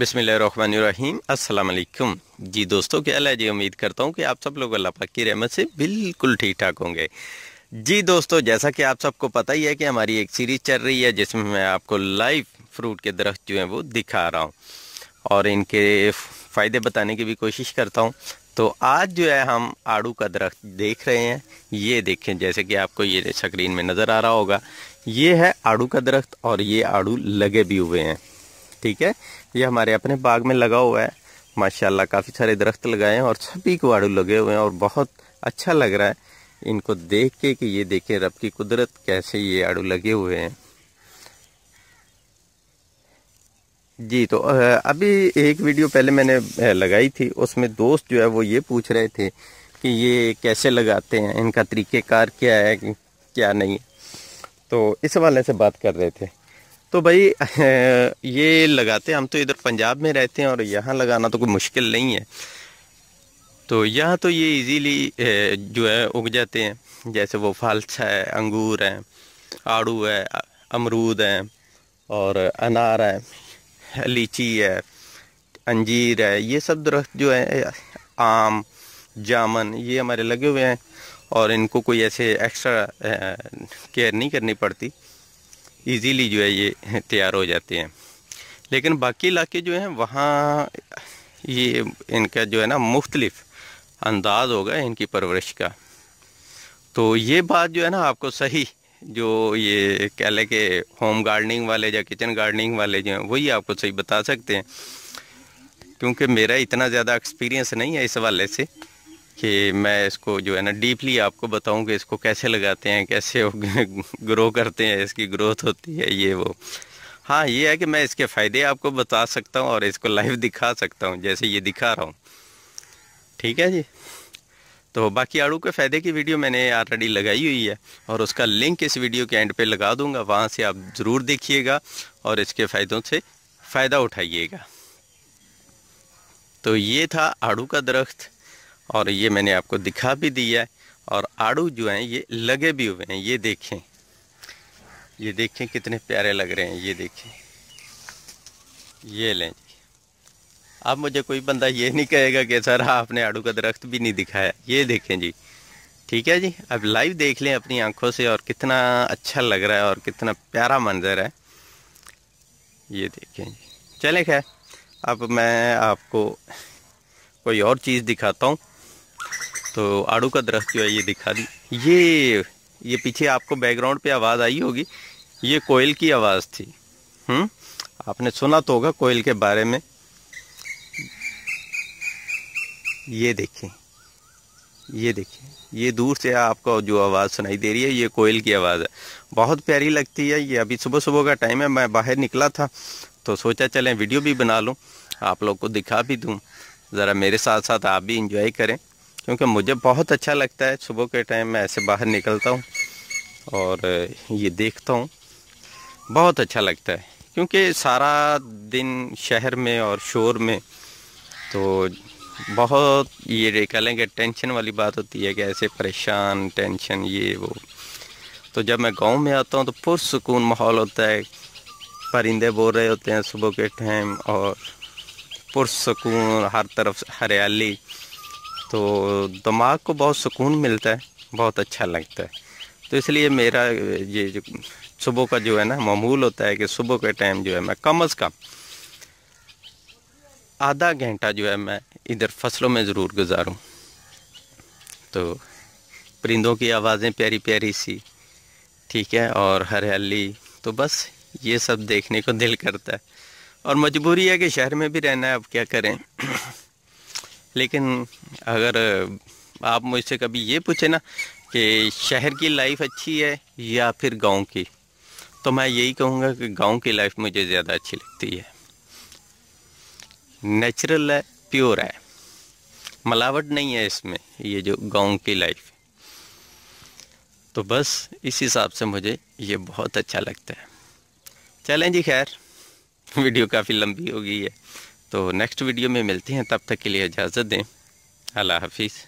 बिसमीम असलकम जी दोस्तों क्या है जी उम्मीद करता हूँ कि आप सब लोग अल्लाह पाक की रहमत से बिल्कुल ठीक ठाक होंगे जी दोस्तों जैसा कि आप सबको पता ही है कि हमारी एक सीरीज़ चल रही है जिसमें मैं आपको लाइव फ्रूट के दरख्त जो हैं वो दिखा रहा हूँ और इनके फ़ायदे बताने की भी कोशिश करता हूँ तो आज जो है हम आड़ू का दरख्त देख रहे हैं ये देखें जैसे कि आपको ये स्क्रीन में नज़र आ रहा होगा ये है आड़ू का दरख्त और ये आड़ू लगे भी हुए हैं ठीक है ये हमारे अपने बाग में लगा हुआ है माशाल्लाह काफ़ी सारे दरख्त लगाए हैं और सभी कुआड़ू लगे हुए हैं और बहुत अच्छा लग रहा है इनको देख के कि ये देखें रब की कुदरत कैसे ये आड़ू लगे हुए हैं जी तो अभी एक वीडियो पहले मैंने लगाई थी उसमें दोस्त जो है वो ये पूछ रहे थे कि ये कैसे लगाते हैं इनका तरीक़ेकार क्या है क्या नहीं तो इस हवाले से बात कर रहे थे तो भाई ये लगाते हैं हम तो इधर पंजाब में रहते हैं और यहाँ लगाना तो कोई मुश्किल नहीं है तो यहाँ तो ये इजीली जो है उग जाते हैं जैसे वो फालसा है अंगूर है आड़ू है अमरूद है और अनार है लीची है अंजीर है ये सब दरख्त जो है आम जामन ये हमारे लगे हुए हैं और इनको कोई ऐसे एक्स्ट्रा केयर नहीं करनी पड़ती इजीली जो है ये तैयार हो जाते हैं लेकिन बाकी इलाके जो हैं वहाँ ये इनका जो है ना मुख्तलफ अंदाज होगा इनकी परवरिश का तो ये बात जो है ना आपको सही जो ये कह लें कि होम गार्डनिंग वाले या किचन गार्डनिंग वाले जो हैं वही आपको सही बता सकते हैं क्योंकि मेरा इतना ज़्यादा एक्सपीरियंस नहीं है इस वाले से कि मैं इसको जो है ना डीपली आपको बताऊं कि इसको कैसे लगाते हैं कैसे ग्रो करते हैं इसकी ग्रोथ होती है ये वो हाँ ये है कि मैं इसके फ़ायदे आपको बता सकता हूँ और इसको लाइव दिखा सकता हूँ जैसे ये दिखा रहा हूँ ठीक है जी तो बाकी आड़ू के फ़ायदे की वीडियो मैंने ऑलरेडी लगाई हुई है और उसका लिंक इस वीडियो के एंड पे लगा दूंगा वहाँ से आप ज़रूर देखिएगा और इसके फ़ायदों से फ़ायदा उठाइएगा तो ये था आड़ू का दरख्त और ये मैंने आपको दिखा भी दिया है और आड़ू जो हैं ये लगे भी हुए हैं ये देखें ये देखें कितने प्यारे लग रहे हैं ये देखें ये लें अब मुझे कोई बंदा ये नहीं कहेगा कि सर आपने आड़ू का दरख्त भी नहीं दिखाया ये देखें जी ठीक है जी अब लाइव देख लें अपनी आंखों से और कितना अच्छा लग रहा है और कितना प्यारा मंजर है ये देखें जी चलें खैर अब मैं आपको कोई और चीज़ दिखाता हूँ तो आड़ू का दरख्त जो है ये दिखा दी ये ये पीछे आपको बैकग्राउंड पे आवाज़ आई होगी ये कोयल की आवाज़ थी हम्म आपने सुना तो होगा कोयल के बारे में ये देखें ये देखें ये दूर से आपको जो आवाज़ सुनाई दे रही है ये कोयल की आवाज़ है बहुत प्यारी लगती है ये अभी सुबह सुबह का टाइम है मैं बाहर निकला था तो सोचा चलें वीडियो भी बना लूँ आप लोग को दिखा भी दूँ ज़रा मेरे साथ साथ आप भी इंजॉय करें क्योंकि मुझे बहुत अच्छा लगता है सुबह के टाइम मैं ऐसे बाहर निकलता हूँ और ये देखता हूँ बहुत अच्छा लगता है क्योंकि सारा दिन शहर में और शोर में तो बहुत ये कहेंगे टेंशन वाली बात होती है कि ऐसे परेशान टेंशन ये वो तो जब मैं गांव में आता हूँ तो पुरसकून माहौल होता है परिंदे बोल रहे होते हैं सुबह के टाइम और पुरसकून हर तरफ हरियाली तो दिमाग को बहुत सुकून मिलता है बहुत अच्छा लगता है तो इसलिए मेरा ये जो सुबह का जो है ना मामूल होता है कि सुबह के टाइम जो है मैं कम अज़ कम आधा घंटा जो है मैं इधर फसलों में ज़रूर गुजारूँ तो परिंदों की आवाज़ें प्यारी प्यारी सी ठीक है और हरियाली तो बस ये सब देखने को दिल करता है और मजबूरी है कि शहर में भी रहना है अब क्या करें लेकिन अगर आप मुझसे कभी ये पूछे ना कि शहर की लाइफ अच्छी है या फिर गांव की तो मैं यही कहूँगा कि गांव की लाइफ मुझे ज़्यादा अच्छी लगती है नेचुरल है प्योर है मिलावट नहीं है इसमें ये जो गांव की लाइफ तो बस इस हिसाब से मुझे ये बहुत अच्छा लगता है चलें जी खैर वीडियो काफ़ी लंबी हो गई है तो नेक्स्ट वीडियो में मिलते हैं तब तक के लिए इजाज़त दें अल्लाह हाफिज़